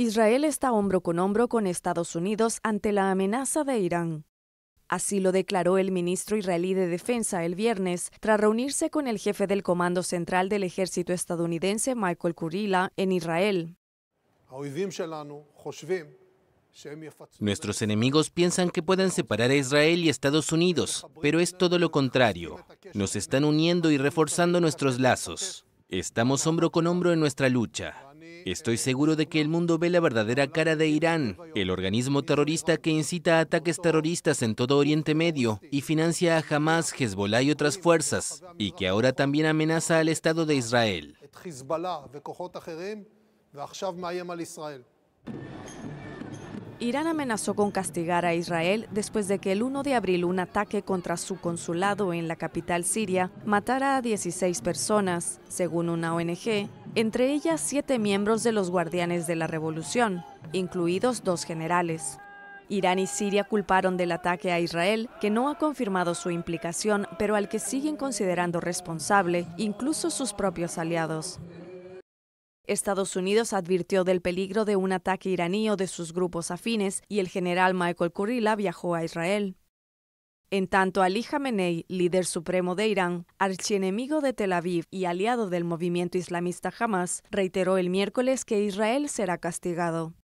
Israel está hombro con hombro con Estados Unidos ante la amenaza de Irán. Así lo declaró el ministro israelí de Defensa el viernes, tras reunirse con el jefe del Comando Central del Ejército estadounidense Michael Kurila en Israel. Nuestros enemigos piensan que pueden separar a Israel y Estados Unidos, pero es todo lo contrario. Nos están uniendo y reforzando nuestros lazos. Estamos hombro con hombro en nuestra lucha. Estoy seguro de que el mundo ve la verdadera cara de Irán, el organismo terrorista que incita ataques terroristas en todo Oriente Medio y financia a Hamas, Hezbollah y otras fuerzas, y que ahora también amenaza al Estado de Israel. Irán amenazó con castigar a Israel después de que el 1 de abril un ataque contra su consulado en la capital siria matara a 16 personas, según una ONG, entre ellas siete miembros de los Guardianes de la Revolución, incluidos dos generales. Irán y Siria culparon del ataque a Israel, que no ha confirmado su implicación, pero al que siguen considerando responsable, incluso sus propios aliados. Estados Unidos advirtió del peligro de un ataque iraní de sus grupos afines y el general Michael Kurila viajó a Israel. En tanto, Ali Khamenei, líder supremo de Irán, archienemigo de Tel Aviv y aliado del movimiento islamista Hamas, reiteró el miércoles que Israel será castigado.